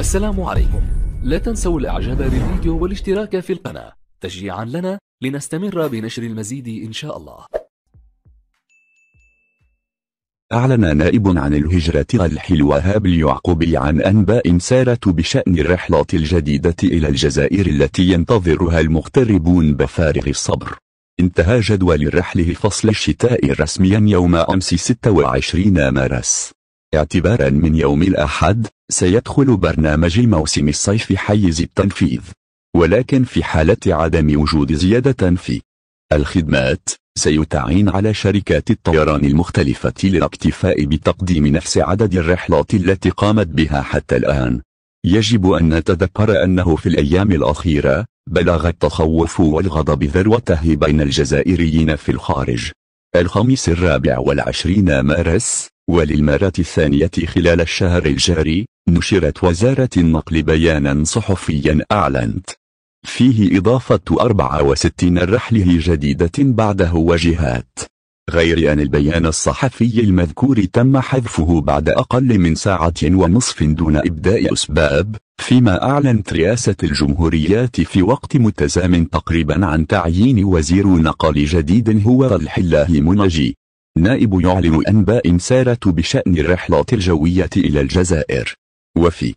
السلام عليكم لا تنسوا الاعجاب بالفيديو والاشتراك في القناة تشجيعا لنا لنستمر بنشر المزيد إن شاء الله أعلن نائب عن الهجرة الحلوهاب اليعقوبي عن أنباء سارت بشأن الرحلات الجديدة إلى الجزائر التي ينتظرها المغتربون بفارغ الصبر انتهى جدول الرحلة فصل الشتاء رسميا يوم أمس 26 مارس اعتبارا من يوم الأحد سيدخل برنامج موسم الصيف حيز التنفيذ ولكن في حالة عدم وجود زيادة في الخدمات سيتعين على شركات الطيران المختلفة للاكتفاء بتقديم نفس عدد الرحلات التي قامت بها حتى الآن يجب أن نتذكر أنه في الأيام الأخيرة بلغ التخوف والغضب ذروته بين الجزائريين في الخارج الخميس الرابع والعشرين مارس وللمرة الثانية خلال الشهر الجاري نشرت وزارة النقل بيانا صحفيا أعلنت فيه إضافة 64 رحلة جديدة بعده وجهات غير أن البيان الصحفي المذكور تم حذفه بعد أقل من ساعة ونصف دون إبداء أسباب فيما أعلنت رئاسة الجمهوريات في وقت متزام تقريبا عن تعيين وزير نقل جديد هو الحلاه منجي نائب يعلن أنباء سارة بشأن الرحلات الجوية إلى الجزائر وفي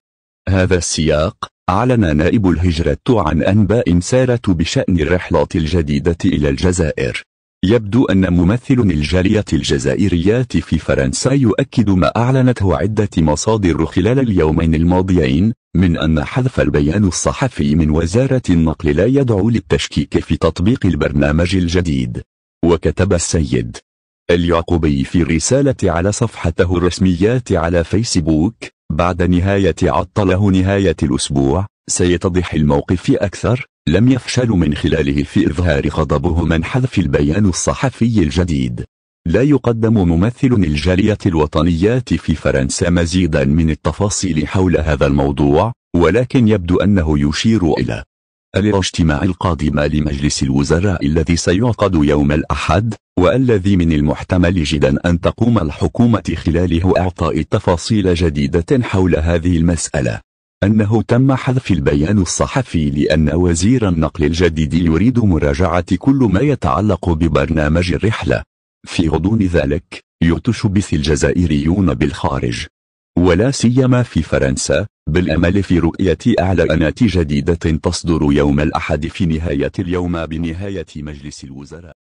هذا السياق أعلن نائب الهجرة عن أنباء سارة بشأن الرحلات الجديدة إلى الجزائر يبدو أن ممثل الجالية الجزائريات في فرنسا يؤكد ما أعلنته عدة مصادر خلال اليومين الماضيين من أن حذف البيان الصحفي من وزارة النقل لا يدعو للتشكيك في تطبيق البرنامج الجديد وكتب السيد اليعقوبي في رسالة على صفحته الرسميات على فيسبوك بعد نهاية عطله نهاية الأسبوع سيتضح الموقف أكثر لم يفشل من خلاله في إظهار غضبه من حذف البيان الصحفي الجديد لا يقدم ممثل الجالية الوطنيات في فرنسا مزيدا من التفاصيل حول هذا الموضوع ولكن يبدو أنه يشير إلى الاجتماع القادم لمجلس الوزراء الذي سيعقد يوم الأحد والذي من المحتمل جدا أن تقوم الحكومة خلاله أعطاء تفاصيل جديدة حول هذه المسألة أنه تم حذف البيان الصحفي لأن وزير النقل الجديد يريد مراجعة كل ما يتعلق ببرنامج الرحلة في غضون ذلك يتشبث الجزائريون بالخارج ولا سيما في فرنسا بالأمل في رؤية أعلانات جديدة تصدر يوم الأحد في نهاية اليوم بنهاية مجلس الوزراء